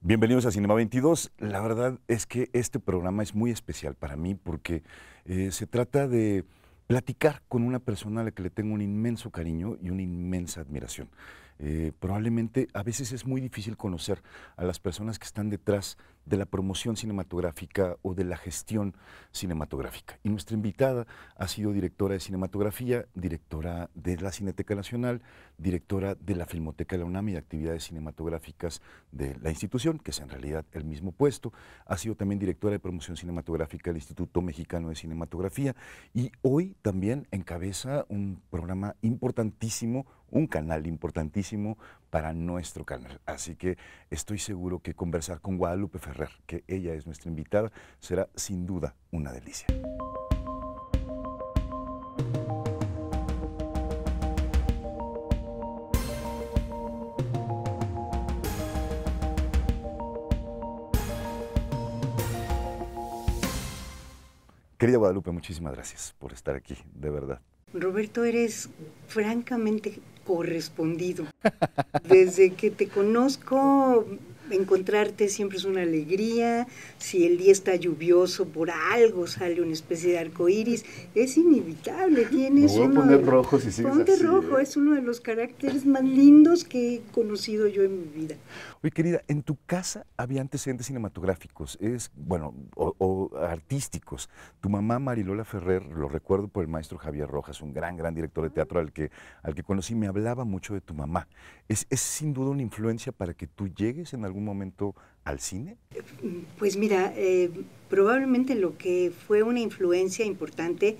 Bienvenidos a Cinema 22. La verdad es que este programa es muy especial para mí porque eh, se trata de platicar con una persona a la que le tengo un inmenso cariño y una inmensa admiración. Eh, probablemente a veces es muy difícil conocer a las personas que están detrás de la promoción cinematográfica o de la gestión cinematográfica. Y nuestra invitada ha sido directora de cinematografía, directora de la Cineteca Nacional, directora de la Filmoteca de la UNAM y de actividades cinematográficas de la institución, que es en realidad el mismo puesto. Ha sido también directora de promoción cinematográfica del Instituto Mexicano de Cinematografía y hoy también encabeza un programa importantísimo, un canal importantísimo para nuestro canal. Así que estoy seguro que conversar con Guadalupe Ferrer, que ella es nuestra invitada, será sin duda una delicia. Querida Guadalupe, muchísimas gracias por estar aquí, de verdad. Roberto, eres francamente correspondido. Desde que te conozco encontrarte siempre es una alegría. Si el día está lluvioso, por algo sale una especie de arco iris. Es inevitable. Tienes poner rojo si Ponte rojo, ¿eh? es uno de los caracteres más lindos que he conocido yo en mi vida. Oye, querida, en tu casa había antecedentes cinematográficos, es bueno, o, artísticos. Tu mamá Marilola Ferrer, lo recuerdo por el maestro Javier Rojas, un gran, gran director de teatro al que, al que conocí, me hablaba mucho de tu mamá. Es, es sin duda una influencia para que tú llegues en algún algún momento al cine? Pues mira, eh, probablemente lo que fue una influencia importante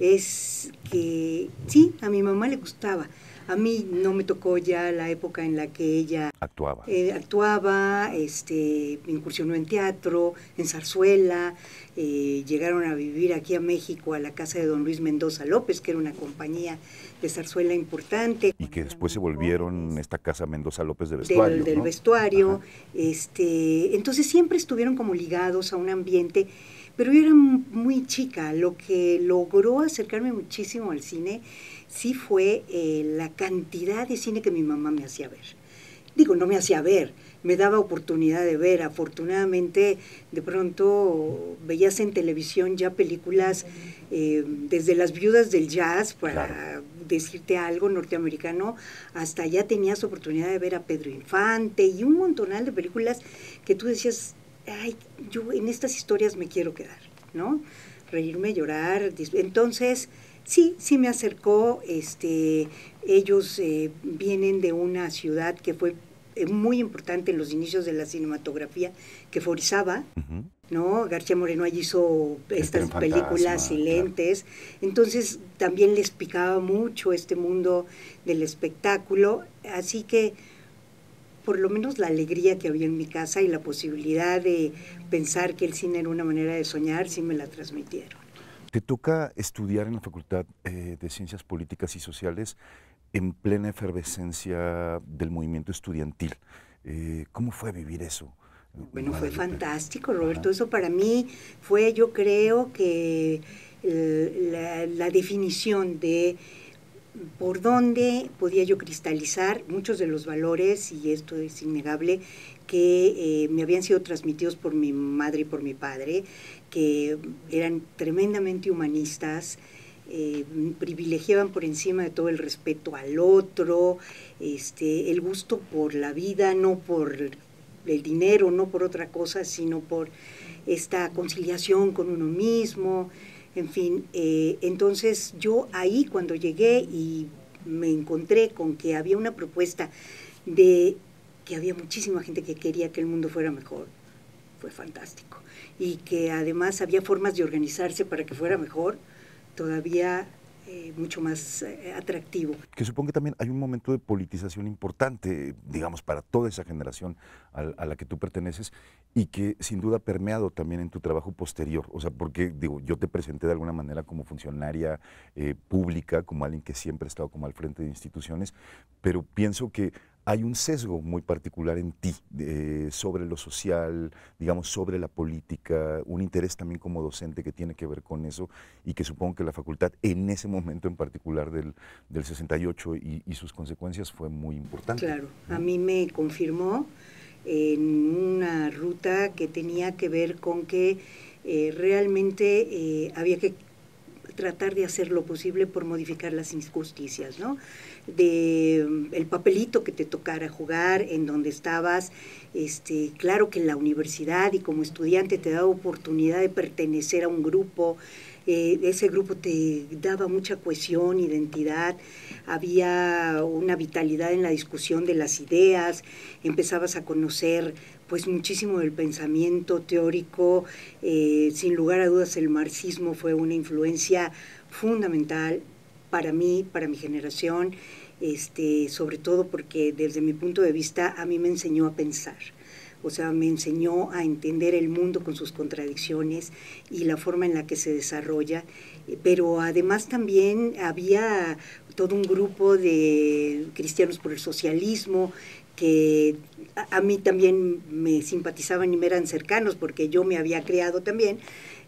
es que sí, a mi mamá le gustaba. A mí no me tocó ya la época en la que ella actuaba, eh, actuaba este, incursionó en teatro, en zarzuela, eh, llegaron a vivir aquí a México a la casa de don Luis Mendoza López, que era una compañía de zarzuela importante. Y que después se volvieron esta casa Mendoza López de vestuario, del, vestuario. Del, vestuario. Este, entonces siempre estuvieron como ligados a un ambiente pero yo era muy chica. Lo que logró acercarme muchísimo al cine sí fue eh, la cantidad de cine que mi mamá me hacía ver. Digo, no me hacía ver, me daba oportunidad de ver. Afortunadamente, de pronto veías en televisión ya películas eh, desde Las Viudas del Jazz, para decirte algo norteamericano, hasta ya tenías oportunidad de ver a Pedro Infante y un montonal de películas que tú decías, ay, yo en estas historias me quiero quedar, ¿no? Reírme, llorar. Entonces, sí, sí me acercó. Este, ellos eh, vienen de una ciudad que fue eh, muy importante en los inicios de la cinematografía, que forzaba, ¿no? García Moreno allí hizo este estas películas silentes. Entonces también les picaba mucho este mundo del espectáculo. Así que por lo menos la alegría que había en mi casa y la posibilidad de pensar que el cine era una manera de soñar, sí me la transmitieron. Te toca estudiar en la Facultad eh, de Ciencias Políticas y Sociales en plena efervescencia del movimiento estudiantil. Eh, ¿Cómo fue vivir eso? Bueno, fue fantástico, Roberto. Eso para mí fue, yo creo que eh, la definición de por dónde podía yo cristalizar muchos de los valores, y esto es innegable, que eh, me habían sido transmitidos por mi madre y por mi padre, que eran tremendamente humanistas, eh, privilegiaban por encima de todo el respeto al otro, este, el gusto por la vida, no por el dinero, no por otra cosa, sino por esta conciliación con uno mismo, en fin, eh, entonces yo ahí cuando llegué y me encontré con que había una propuesta de que había muchísima gente que quería que el mundo fuera mejor, fue fantástico. Y que además había formas de organizarse para que fuera mejor, todavía eh, mucho más eh, atractivo. Que supongo que también hay un momento de politización importante, digamos, para toda esa generación a, la que tú perteneces y que sin duda ha permeado también en tu trabajo posterior. O sea, porque digo, yo te presenté de alguna manera como funcionaria eh, pública, como alguien que siempre ha estado como al frente de instituciones, pero pienso que hay un sesgo muy particular en ti eh, sobre lo social, digamos, sobre la política, un interés también como docente que tiene que ver con eso y que supongo que la facultad en ese momento en particular del, del 68 y, sus consecuencias fue muy importante. Claro, a mí me confirmó en una ruta que tenía que ver con que eh, realmente eh, había que tratar de hacer lo posible por modificar las injusticias, ¿no? De mm, el papelito que te tocara jugar, en donde estabas, este, claro que en la universidad y como estudiante te daba oportunidad de pertenecer a un grupo, eh, ese grupo te daba mucha cohesión, identidad, había una vitalidad en la discusión de las ideas, empezabas a conocer pues muchísimo del pensamiento teórico. Eh, sin lugar a dudas, el marxismo fue una influencia fundamental para mí, para mi generación, este, sobre todo porque desde mi punto de vista a mí me enseñó a pensar. O sea, me enseñó a entender el mundo con sus contradicciones y la forma en la que se desarrolla. Eh, pero además también había todo un grupo de cristianos por el socialismo que a, mí también me simpatizaban y me eran cercanos porque yo me había creado también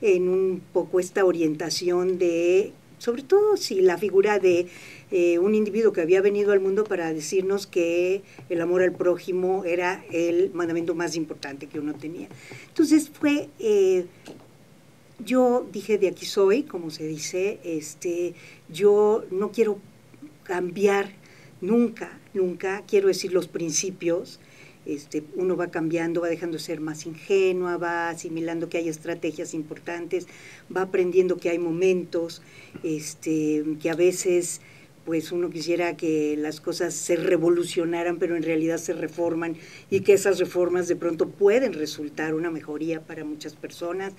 en un poco esta orientación de, sobre todo si la figura de eh, un individuo que había venido al mundo para decirnos que el amor al prójimo era el mandamiento más importante que uno tenía. Entonces fue, eh, yo dije de aquí soy, como se dice, este, yo no quiero cambiar nunca, nunca, quiero decir los principios, este, uno va cambiando, va dejando de ser más ingenua, va asimilando que hay estrategias importantes, va aprendiendo que hay momentos, este, que a veces pues uno quisiera que las cosas se revolucionaran, pero en realidad se reforman y que esas reformas de pronto pueden resultar una mejoría para muchas personas.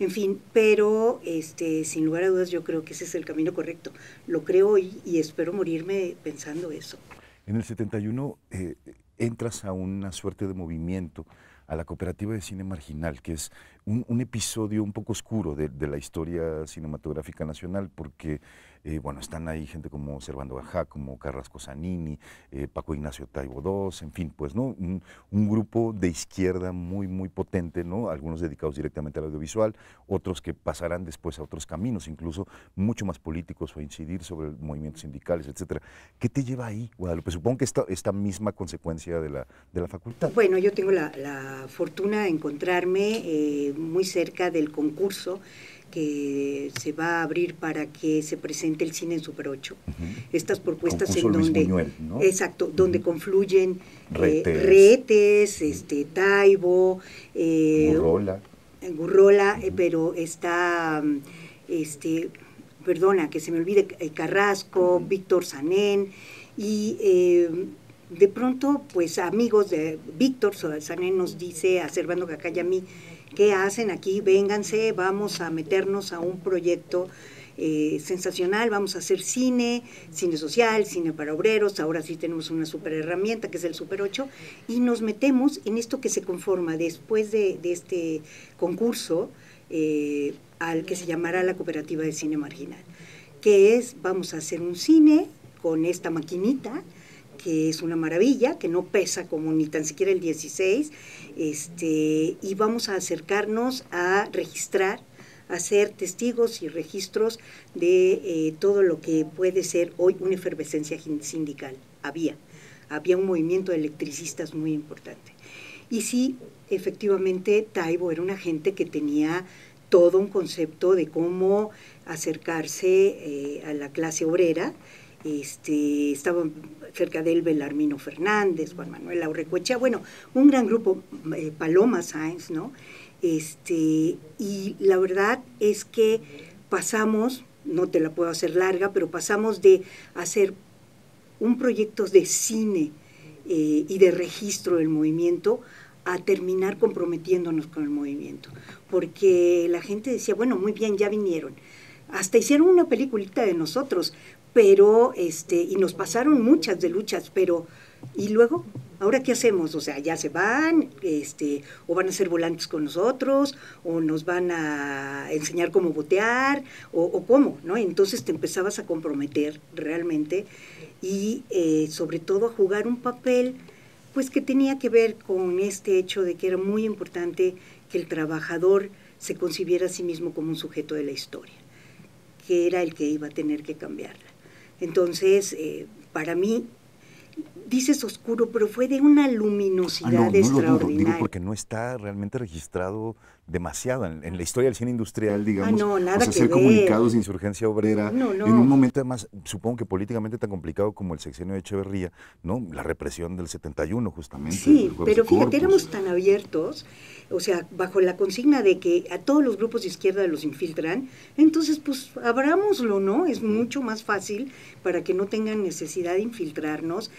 En fin, pero este, sin lugar a dudas yo creo que ese es el camino correcto. Lo creo y espero morirme pensando eso. En el 71 eh, entras a una suerte de movimiento, a la Cooperativa de Cine Marginal, que es un, episodio un poco oscuro de, de la historia cinematográfica nacional, porque eh, bueno, están ahí gente como Servando Gajá, como Carrasco Zanini, eh, Paco Ignacio Taibo II, en fin, pues, ¿no? Un, grupo de izquierda muy, muy potente, ¿no? Algunos dedicados directamente al audiovisual, otros que pasarán después a otros caminos, incluso mucho más políticos o incidir sobre movimientos sindicales, etcétera. ¿Qué te lleva ahí, Guadalupe? Supongo que esta, esta misma consecuencia de la, de la facultad. Bueno, yo tengo la, fortuna de encontrarme eh, muy cerca del concurso que se va a abrir para que se presente el cine en Super 8. Estas propuestas en donde exacto, donde confluyen eh, retes, este Taibo, eh, Gurrola, Gurrola eh, pero está mm, este perdona que se me olvide Carrasco, Víctor Sanén y em, de pronto pues amigos de Víctor Sanén nos dice a Servando Cacay mí ¿Qué hacen aquí? Vénganse, vamos a meternos a un proyecto eh, sensacional, vamos a hacer cine, cine social, cine para obreros, ahora sí tenemos una super herramienta que es el Super 8, y nos metemos en esto que se conforma después de, este concurso eh, al que se llamará la Cooperativa de Cine Marginal, que es, vamos a hacer un cine con esta maquinita, que es una maravilla, que no pesa como ni tan siquiera el 16, este, y vamos a acercarnos a registrar a ser testigos y registros de eh, todo lo que puede ser hoy una efervescencia sindical. Había, había un movimiento de electricistas muy importante. Y sí, efectivamente, Taibo era un agente que tenía todo un concepto de cómo acercarse eh, a la clase obrera, este, estaban cerca de él Belarmino Fernández, Juan Manuel Aurrecuechea, bueno, un gran grupo, eh, Paloma Sainz, ¿no? Este, y la verdad es que pasamos, no te la puedo hacer larga, pero pasamos de hacer un proyecto de cine eh, y de registro del movimiento a terminar comprometiéndonos con el movimiento. Porque la gente decía, bueno, muy bien, ya vinieron, hasta hicieron una peliculita de nosotros, pero, este, y nos pasaron muchas de luchas, pero, ¿y luego? ¿Ahora qué hacemos? O sea, ya se van, este, o van a ser volantes con nosotros, o nos van a enseñar cómo botear, o, cómo, ¿no? Entonces te empezabas a comprometer realmente y eh, sobre todo a jugar un papel pues que tenía que ver con este hecho de que era muy importante que el trabajador se concibiera a sí mismo como un sujeto de la historia que era el que iba a tener que cambiarla. Entonces, eh, para mí, dices oscuro, pero fue de una luminosidad ah, no, extraordinaria. Lo digo porque no está realmente registrado demasiado en, la historia del cine industrial, ah, digamos. Ah, no, nada comunicados de insurgencia obrera. En un momento, además, supongo que políticamente tan complicado como el sexenio de Echeverría, ¿no? La represión del 71, justamente. Sí, pero fíjate, éramos tan abiertos, o sea, bajo la consigna de que a todos los grupos de izquierda los infiltran, entonces, pues, abrámoslo, ¿no? Es mucho más fácil para que no tengan necesidad de infiltrarnos,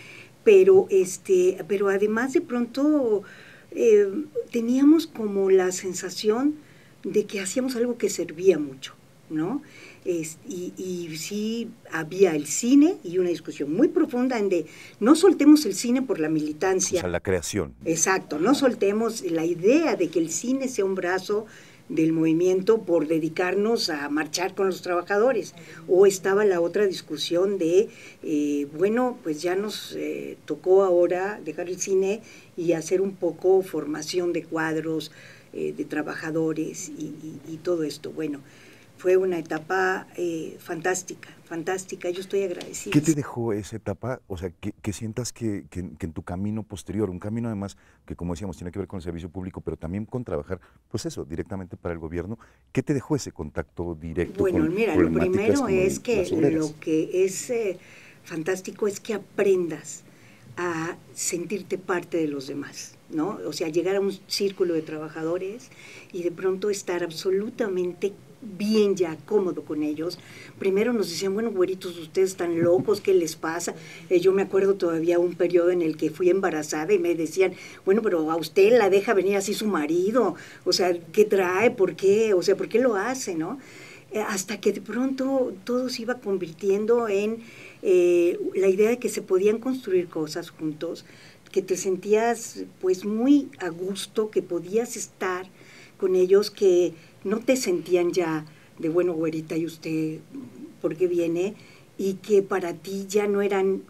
pero, este, pero además de pronto eh, teníamos como la sensación de que hacíamos algo que servía mucho, ¿no? y, sí había el cine y una discusión muy profunda en de no soltemos el cine por la militancia. O sea, la creación. Exacto, no soltemos la idea de que el cine sea un brazo del movimiento por dedicarnos a marchar con los trabajadores. O estaba la otra discusión de, eh, bueno, pues ya nos eh, tocó ahora dejar el cine y hacer un poco formación de cuadros, eh, de trabajadores y, todo esto. Bueno, fue una etapa eh, fantástica, fantástica, yo estoy agradecida. ¿Qué te dejó esa etapa? O sea, que, sientas que, en tu camino posterior, un camino además que como decíamos tiene que ver con el servicio público, pero también con trabajar, pues eso, directamente para el gobierno, ¿qué te dejó ese contacto directo? Bueno, mira, lo primero es que lo que es eh, fantástico es que aprendas a sentirte parte de los demás, ¿no? O sea, llegar a un círculo de trabajadores y de pronto estar absolutamente bien ya cómodo con ellos. Primero nos decían, bueno, güeritos, ustedes están locos, ¿qué les pasa? Eh, yo me acuerdo todavía un periodo en el que fui embarazada y me decían, bueno, pero a usted la deja venir así su marido, o sea, ¿qué trae? ¿Por qué? O sea, ¿por qué lo hace, no? Eh, hasta que de pronto todo se iba convirtiendo en eh, la idea de que se podían construir cosas juntos, que te sentías pues muy a gusto, que podías estar con ellos, que no te sentían ya de bueno, güerita, y usted, ¿por qué viene? Y que para ti ya no eran,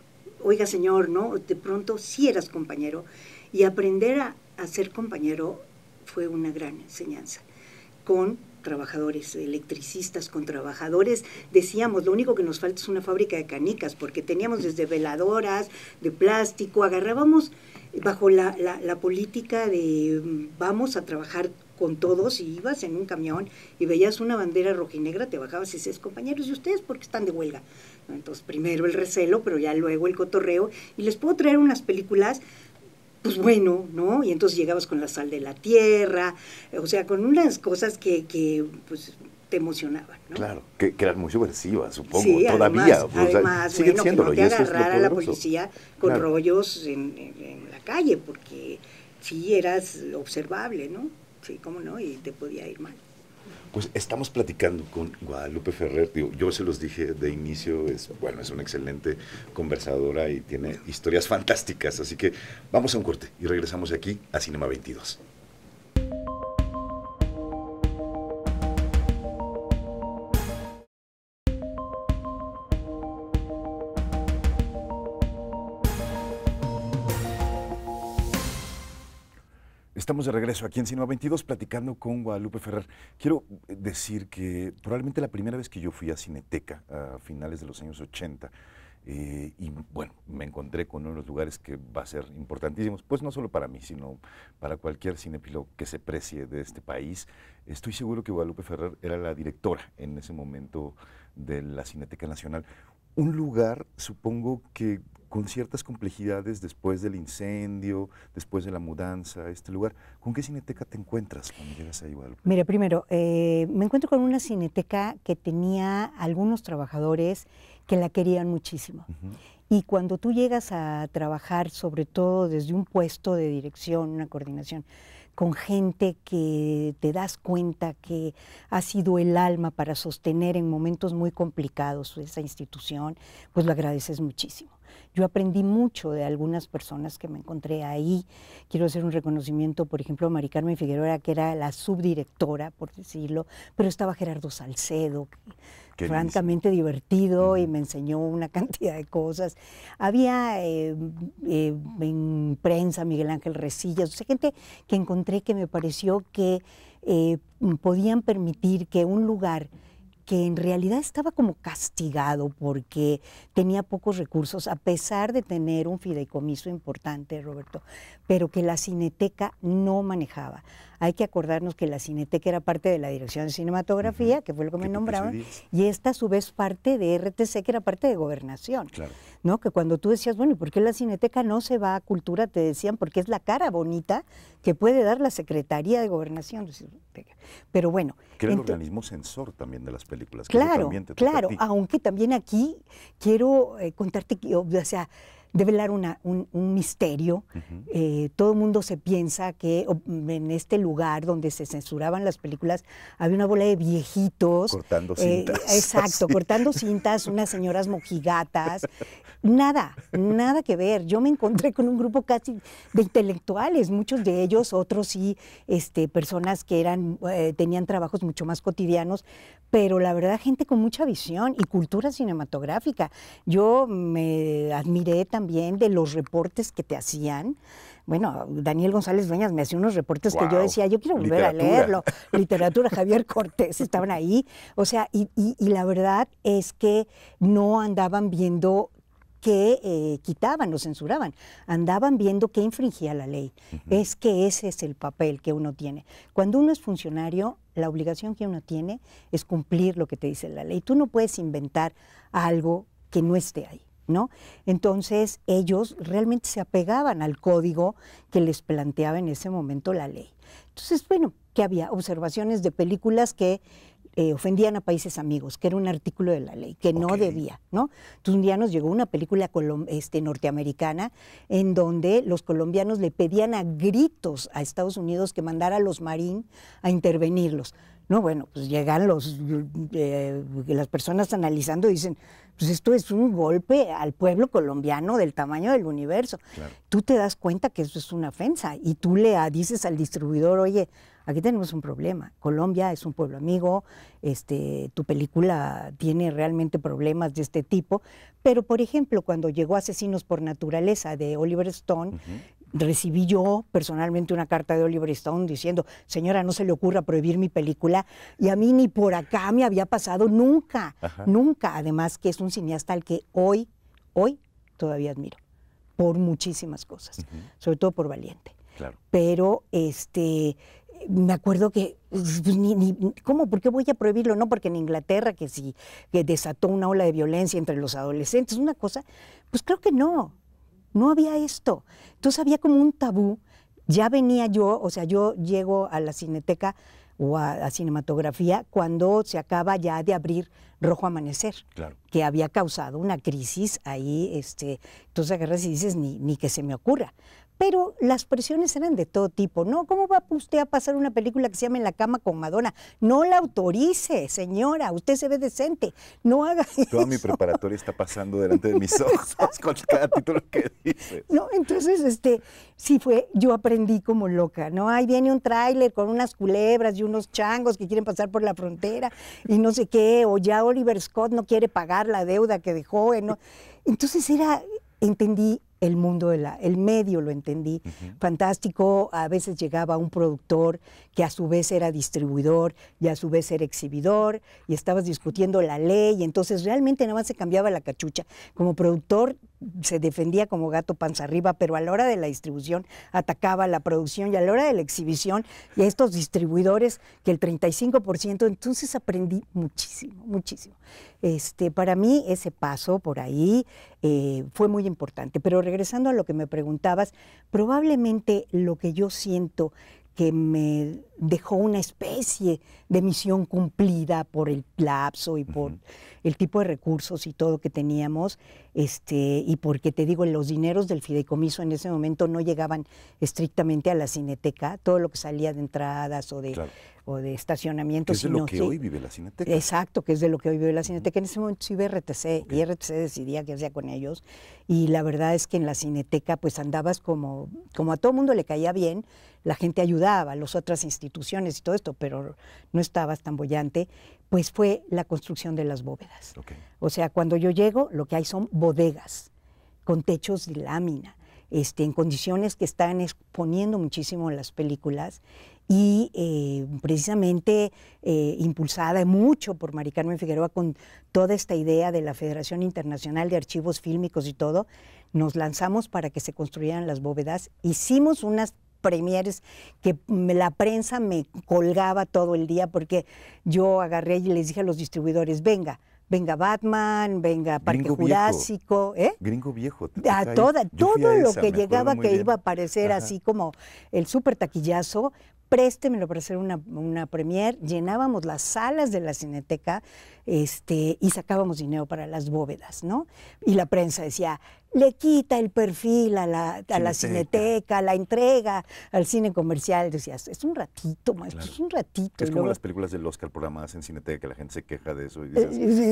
oiga señor, ¿no? De pronto sí eras compañero. Y aprender a, ser compañero fue una gran enseñanza, con trabajadores electricistas con trabajadores. Decíamos, lo único que nos falta es una fábrica de canicas, porque teníamos desde veladoras, de plástico, agarrábamos bajo la, política de mm, vamos a trabajar con todos y ibas en un camión y veías una bandera negra, te bajabas y dices, compañeros, ¿y ustedes por qué están de huelga? Entonces, primero el recelo, pero ya luego el cotorreo. Y les puedo traer unas películas pues bueno, ¿no? Y entonces llegabas con la sal de la tierra, o sea, con unas cosas que, que pues, te emocionaban, ¿no? Claro, que, eras eran muy subversivas, supongo, todavía. Además, además bueno, no te a la policía con rollos en, en la calle, porque sí eras observable, ¿no? Sí, cómo no, y te podía ir mal. Pues estamos platicando con Guadalupe Ferrer. yo se los dije de inicio, es, bueno, es una excelente conversadora y tiene historias fantásticas. Así que vamos a un corte y regresamos aquí a Cinema 22. Estamos de regreso aquí en Cinema 22 platicando con Guadalupe Ferrer. Quiero decir que probablemente la primera vez que yo fui a Cineteca a finales de los años 80, eh, y bueno, me encontré con uno de los lugares que va a ser importantísimos, pues no solo para mí, sino para cualquier cinepilo que se precie de este país. Estoy seguro que Guadalupe Ferrer era la directora en ese momento de la Cineteca Nacional. Un lugar, supongo que con ciertas complejidades después del incendio, después de la mudanza a este lugar. ¿Con qué cineteca te encuentras cuando llegas a Guadalupe? Mira, primero, eh, me encuentro con una cineteca que tenía algunos trabajadores que la querían muchísimo. Y cuando tú llegas a trabajar, sobre todo desde un puesto de dirección, una coordinación, con gente que te das cuenta que ha sido el alma para sostener en momentos muy complicados esa institución, pues lo agradeces muchísimo. Yo aprendí mucho de algunas personas que me encontré ahí. Quiero hacer un reconocimiento, por ejemplo, a Mari Figueroa, que era la subdirectora, por decirlo, pero estaba Gerardo Salcedo, francamente divertido y me enseñó una cantidad de cosas. Había eh, eh, en prensa Miguel Ángel Resillas, o gente que encontré que me pareció que eh, podían permitir que un lugar que en realidad estaba como castigado porque tenía pocos recursos, a pesar de tener un fideicomiso importante, Roberto, pero que la cineteca no manejaba hay que acordarnos que la Cineteca era parte de la Dirección de Cinematografía, que fue lo que me nombraban, y esta a su vez parte de RTC, que era parte de Gobernación. Claro. ¿no? Que cuando tú decías, bueno, ¿y por qué la Cineteca no se va a Cultura? Te decían, porque es la cara bonita que puede dar la Secretaría de Gobernación. Pero bueno. Que el organismo sensor también de las películas. claro, claro, aunque también aquí quiero eh, contarte que, o sea, develar una, un, misterio. Eh, todo el mundo se piensa que en este lugar donde se censuraban las películas había una bola de viejitos. Cortando eh, cintas. exacto, cortando cintas, unas señoras mojigatas. Nada, nada que ver. Yo me encontré con un grupo casi de intelectuales, muchos de ellos, otros sí, este, personas que eran, eh, tenían trabajos mucho más cotidianos, pero la verdad gente con mucha visión y cultura cinematográfica. Yo me admiré también bien de los reportes que te hacían. Bueno, Daniel González Dueñas me hacía unos reportes que yo decía, yo quiero volver a leerlo. Literatura, Javier Cortés, estaban ahí. O sea, y, la verdad es que no andaban viendo que eh, quitaban o censuraban, andaban viendo que infringía la ley. Es que ese es el papel que uno tiene. Cuando uno es funcionario, la obligación que uno tiene es cumplir lo que te dice la ley. Tú no puedes inventar algo que no esté ahí. Entonces ellos realmente se apegaban al código que les planteaba en ese momento la ley. Entonces, bueno, que había observaciones de películas que eh, ofendían a países amigos, que era un artículo de la ley, que no debía, ¿no? Entonces un día nos llegó una película este, norteamericana en donde los colombianos le pedían a gritos a Estados Unidos que mandara a los marines a intervenirlos. No, bueno, pues llegan los, eh, las personas analizando y dicen, pues esto es un golpe al pueblo colombiano del tamaño del universo. Tú te das cuenta que eso es una ofensa y tú le dices al distribuidor, oye, aquí tenemos un problema. Colombia es un pueblo amigo, este, tu película tiene realmente problemas de este tipo. Pero, por ejemplo, cuando llegó Asesinos por Naturaleza de Oliver Stone, recibí yo personalmente una carta de Oliver Stone diciendo, señora, no se le ocurra prohibir mi película, y a mí ni por acá me había pasado nunca, nunca, además que es un cineasta al que hoy, hoy todavía admiro, por muchísimas cosas, sobre todo por valiente. Pero este, me acuerdo que, pues, ¿cómo? ¿Por qué voy a prohibirlo? No, porque en Inglaterra que sí, que desató una ola de violencia entre los adolescentes, una cosa, pues creo que no. No había esto. Entonces había como un tabú. Ya venía yo, o sea, yo llego a la cineteca o a, la cinematografía cuando se acaba ya de abrir Rojo Amanecer, claro. que había causado una crisis ahí. Este, entonces agarras y dices, ni, ni que se me ocurra. Pero las presiones eran de todo tipo, ¿no? ¿Cómo va usted a pasar una película que se llama En la cama con Madonna? No la autorice, señora, usted se ve decente, no haga Toda mi preparatoria está pasando delante de mis ojos con cada título que dices. No, entonces, este, sí fue, yo aprendí como loca, ¿no? Ahí viene un tráiler con unas culebras y unos changos que quieren pasar por la frontera y no sé qué, o ya Oliver Scott no quiere pagar la deuda que dejó, Entonces era, entendí el mundo, de la, el medio lo entendí. Fantástico, a veces llegaba un productor que a su vez era distribuidor y a su vez era exhibidor, y estabas discutiendo la ley, entonces realmente nada más se cambiaba la cachucha. Como productor se defendía como gato panza arriba, pero a la hora de la distribución atacaba la producción y a la hora de la exhibición y a estos distribuidores que el 35%, entonces aprendí muchísimo, muchísimo. Este, para mí ese paso por ahí eh, fue muy importante, pero regresando a lo que me preguntabas, probablemente lo que yo siento que me dejó una especie de misión cumplida por el lapso y por el tipo de recursos y todo que teníamos, este, y porque te digo, los dineros del fideicomiso en ese momento no llegaban estrictamente a la cineteca, todo lo que salía de entradas o de, de estacionamiento. Es de lo que hoy vive la Cineteca. Exacto, que es de lo que hoy vive la Cineteca. En ese momento sí RTC, y RTC decidía qué hacía con ellos. Y la verdad es que en la Cineteca pues andabas como, como a todo mundo le caía bien, la gente ayudaba, las otras instituciones y todo esto, pero no estabas tan bollante, pues fue la construcción de las bóvedas. O sea, cuando yo llego, lo que hay son bodegas con techos de lámina. Este, en condiciones que están exponiendo muchísimo las películas y eh, precisamente eh, impulsada mucho por Mari Carmen Figueroa con toda esta idea de la Federación Internacional de Archivos Fílmicos y todo, nos lanzamos para que se construyeran las bóvedas, hicimos unas premieres que la prensa me colgaba todo el día porque yo agarré y les dije a los distribuidores, venga, venga Batman, venga Parque Jurásico, ¿eh? Gringo viejo. A toda, todo lo que llegaba que iba a aparecer así como el súper taquillazo, préstemelo para hacer una, una premier, llenábamos las salas de la cineteca este, y sacábamos dinero para las bóvedas, ¿no? Y la prensa decía, le quita el perfil a la, a cineteca. la cineteca, la entrega al cine comercial. Decías, es un ratito, más, es un ratito. Es como las películas del Oscar programadas en cineteca, que la gente se queja de eso. Eh,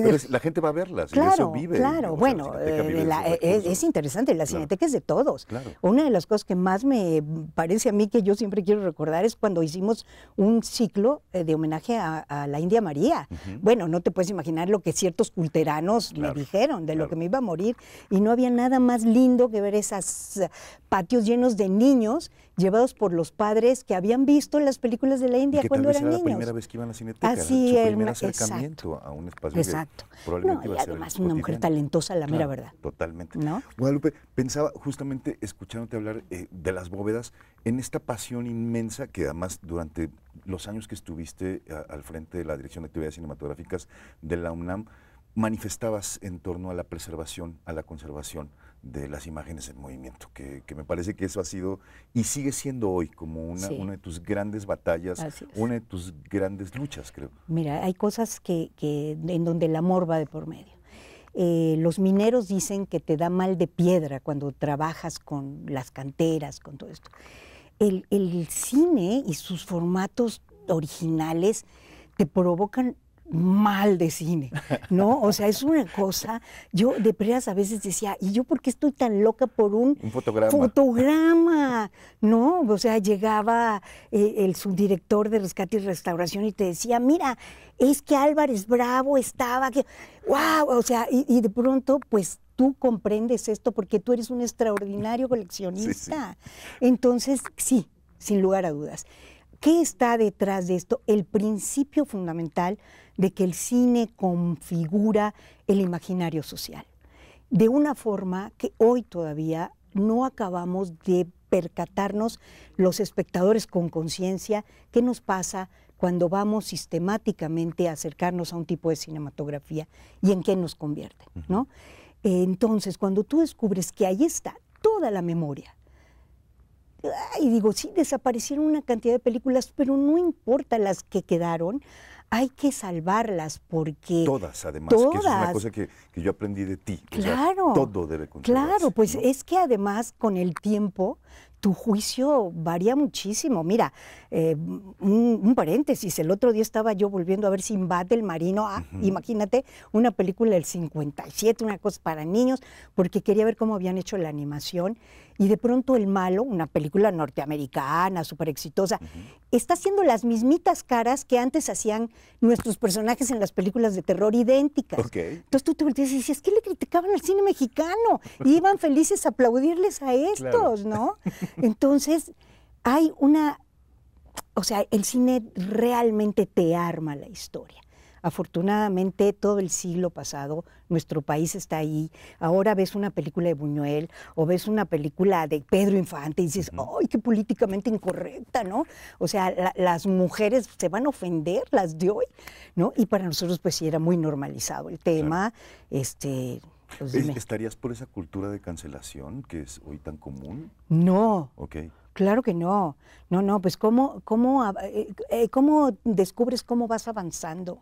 pero la gente va a verlas, y eso vive. Claro, bueno, eh, eh, es, interesante, la cineteca es de todos. Una de las cosas que más me parece a mí que yo siempre quiero recordar es cuando hicimos un ciclo de homenaje a, la India María. Bueno, no te puedes imaginar lo que ciertos culteranos me dijeron, de lo que me iba a morir, y no había nada más lindo que ver esos eh, patios llenos de niños llevados por los padres que habían visto las películas de la India cuando eran era la primera vez que iban a Cineteca, Así su el, primer acercamiento a un espacio exacto. probablemente además una mujer talentosa, la mera verdad. Totalmente. Guadalupe, pensaba justamente escuchándote hablar eh, de las bóvedas en esta pasión inmensa que además durante los años que estuviste eh, al frente de la Dirección de Actividades Cinematográficas de la UNAM manifestabas en torno a la preservación, a la conservación de las imágenes en movimiento, que, me parece que eso ha sido y sigue siendo hoy como una, de tus grandes batallas, una de tus grandes luchas, creo. Mira, hay cosas que, en donde el amor va de por medio. Eh, los mineros dicen que te da mal de piedra cuando trabajas con las canteras, con todo esto. el cine y sus formatos originales te provocan mal de cine, ¿no? O sea, es una cosa, yo de preas a veces decía, ¿y yo por qué estoy tan loca por un, fotograma. ¿No? O sea, llegaba eh, el subdirector de Rescate y Restauración y te decía, mira, es que Álvarez Bravo estaba ¡guau! wow, o sea, y, de pronto, pues tú comprendes esto porque tú eres un extraordinario coleccionista. Entonces, sí, sin lugar a dudas. ¿Qué está detrás de esto? El principio fundamental de que el cine configura el imaginario social, de una forma que hoy todavía no acabamos de percatarnos los espectadores con conciencia qué nos pasa cuando vamos sistemáticamente a acercarnos a un tipo de cinematografía y en qué nos convierte, ¿no? Entonces, cuando tú descubres que ahí está toda la memoria, y digo, sí, desaparecieron una cantidad de películas, pero no importa las que quedaron, hay que salvarlas porque... Todas, además, que es una cosa que, yo aprendí de ti. Claro. todo debe conservarse. Claro, pues es que además con el tiempo tu juicio varía muchísimo. Mira, eh, un, paréntesis, el otro día estaba yo volviendo a ver Sinbad el Marino, ah, imagínate, una película del 57, una cosa para niños, porque quería ver cómo habían hecho la animación, y de pronto El Malo, una película norteamericana, súper exitosa, está haciendo las mismitas caras que antes hacían nuestros personajes en las películas de terror idénticas. Entonces tú te volteas y dices, que le criticaban al cine mexicano? Y iban felices a aplaudirles a estos, ¿no? Entonces, hay una, o sea, el cine realmente te arma la historia. Afortunadamente, todo el siglo pasado, nuestro país está ahí. Ahora ves una película de Buñuel o ves una película de Pedro Infante y dices, ¡ay, qué políticamente incorrecta, ¿no? O sea, las mujeres se van a ofender, las de hoy, ¿no? Y para nosotros, pues sí, era muy normalizado el tema. Este pues ¿Estarías por esa cultura de cancelación que es hoy tan común? No. Ok. Claro que no. No, no, pues cómo, cómo, eh, eh, descubres cómo vas avanzando,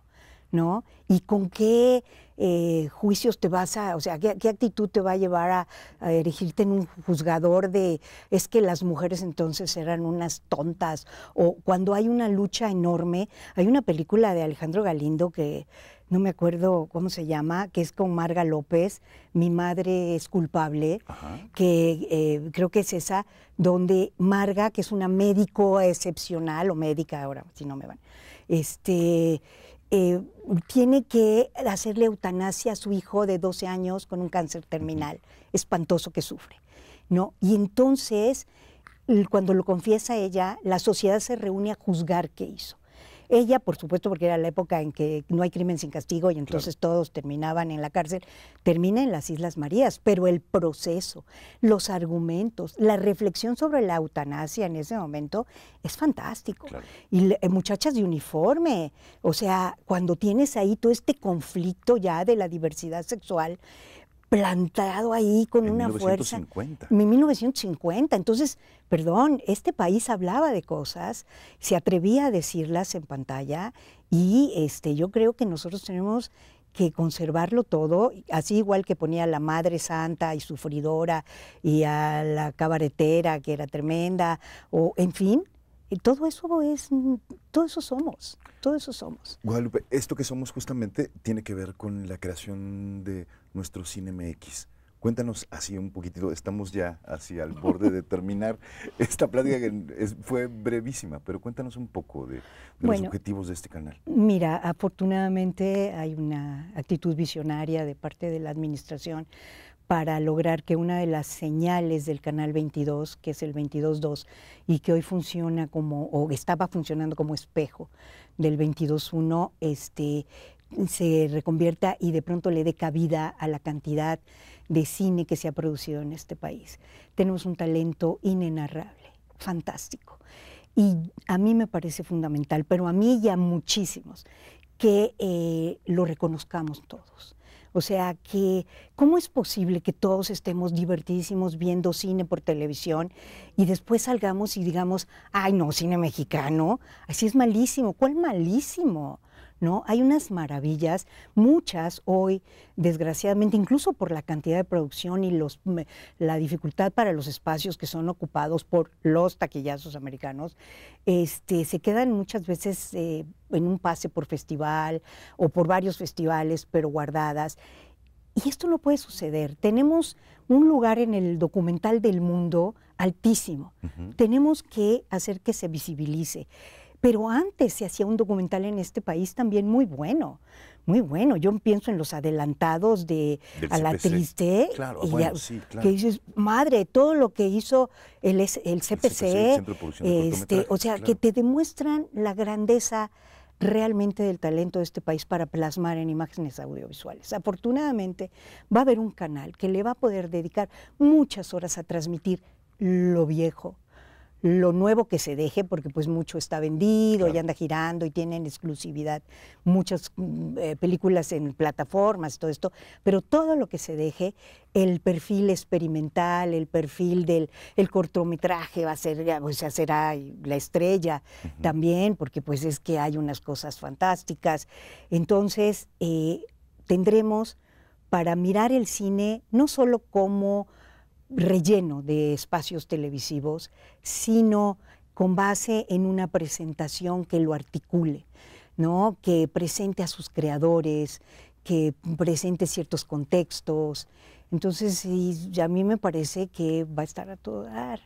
¿no? Y con qué eh, juicios te vas a, o sea, qué, actitud te va a llevar a, erigirte en un juzgador de, es que las mujeres entonces eran unas tontas, o cuando hay una lucha enorme, hay una película de Alejandro Galindo que no me acuerdo cómo se llama, que es con Marga López, Mi Madre es culpable, que eh, creo que es esa, donde Marga, que es una médico excepcional, o médica ahora, si no me van, este, eh, tiene que hacerle eutanasia a su hijo de 12 años con un cáncer terminal, espantoso que sufre, ¿no? Y entonces, cuando lo confiesa ella, la sociedad se reúne a juzgar qué hizo. Ella, por supuesto, porque era la época en que no hay crimen sin castigo y entonces todos terminaban en la cárcel, termina en las Islas Marías, pero el proceso, los argumentos, la reflexión sobre la eutanasia en ese momento es fantástico. Y eh, muchachas de uniforme, o sea, cuando tienes ahí todo este conflicto ya de la diversidad sexual, plantado ahí con una fuerza. En 1950. Entonces, perdón, este país hablaba de cosas, se atrevía a decirlas en pantalla y este, yo creo que nosotros tenemos que conservarlo todo, así igual que ponía a la Madre Santa y sufridora y a la cabaretera que era tremenda, o en fin, y todo eso es, todo eso somos, todo eso somos. Guadalupe, esto que somos justamente tiene que ver con la creación de nuestro Cine MX. Cuéntanos así un poquitito, estamos ya así al borde de terminar esta plática que fue brevísima, pero cuéntanos un poco de, los objetivos de este canal. Mira, afortunadamente hay una actitud visionaria de parte de la administración para lograr que una de las señales del canal 22, que es el 22.2, y que hoy funciona como, o estaba funcionando como espejo del 22.1, este, se reconvierta y de pronto le dé cabida a la cantidad de cine que se ha producido en este país. Tenemos un talento inenarrable, fantástico. Y a mí me parece fundamental, pero a mí y a muchísimos, que eh, lo reconozcamos todos o sea que, ¿cómo es posible que todos estemos divertidísimos viendo cine por televisión y después salgamos y digamos, ay no, cine mexicano, así es malísimo? ¿Cuál malísimo? ¿no? Hay unas maravillas, muchas hoy, desgraciadamente, incluso por la cantidad de producción y los, la dificultad para los espacios que son ocupados por los taquillazos americanos, este, se quedan muchas veces eh, en un pase por festival o por varios festivales, pero guardadas. Y esto no puede suceder. Tenemos un lugar en el documental del mundo altísimo. Tenemos que hacer que se visibilice. Pero antes se hacía un documental en este país también muy bueno, muy bueno. Yo pienso en los adelantados de A la Triste, que dices, madre, todo lo que hizo el, el CPC, este, o sea, que te demuestran la grandeza realmente del talento de este país para plasmar en imágenes audiovisuales. Afortunadamente va a haber un canal que le va a poder dedicar muchas horas a transmitir lo viejo lo nuevo que se deje, porque pues mucho está vendido y anda girando y tienen exclusividad muchas mm, eh, películas en plataformas, todo esto, pero todo lo que se deje, el perfil experimental, el perfil del el cortometraje va a ser, o sea, pues, será la estrella también, porque pues es que hay unas cosas fantásticas. Entonces, eh, tendremos para mirar el cine no solo como relleno de espacios televisivos, sino con base en una presentación que lo articule, ¿no? que presente a sus creadores, que presente ciertos contextos. Entonces, a mí me parece que va a estar a todo dar.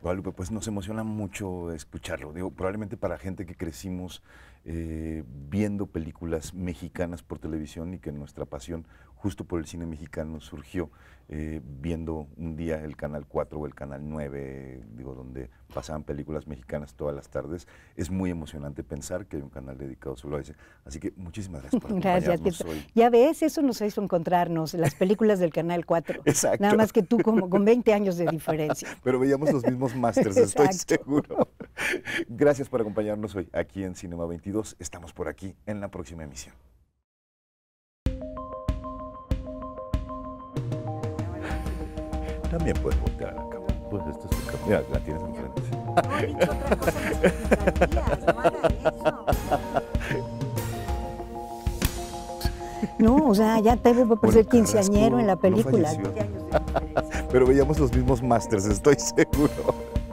Guadalupe, pues nos emociona mucho escucharlo. Digo, probablemente para gente que crecimos eh, viendo películas mexicanas por televisión y que nuestra pasión justo por el cine mexicano surgió eh, viendo un día el Canal 4 o el Canal 9, digo, donde pasaban películas mexicanas todas las tardes. Es muy emocionante pensar que hay un canal dedicado solo a ese. Así que muchísimas gracias por acompañarnos gracias, hoy. Ya ves, eso nos hizo encontrarnos, las películas del Canal 4. Nada más que tú como con 20 años de diferencia. Pero veíamos los mismos másters, estoy seguro. Gracias por acompañarnos hoy aquí en Cinema 22 estamos por aquí en la próxima emisión. También puedes voltear a la cama. Pues esta es tu cama. Mira, la tienes enfrente. No, no, o sea, ya te voy a parecer quinceañero en la película. Pero veíamos los mismos masters, estoy seguro.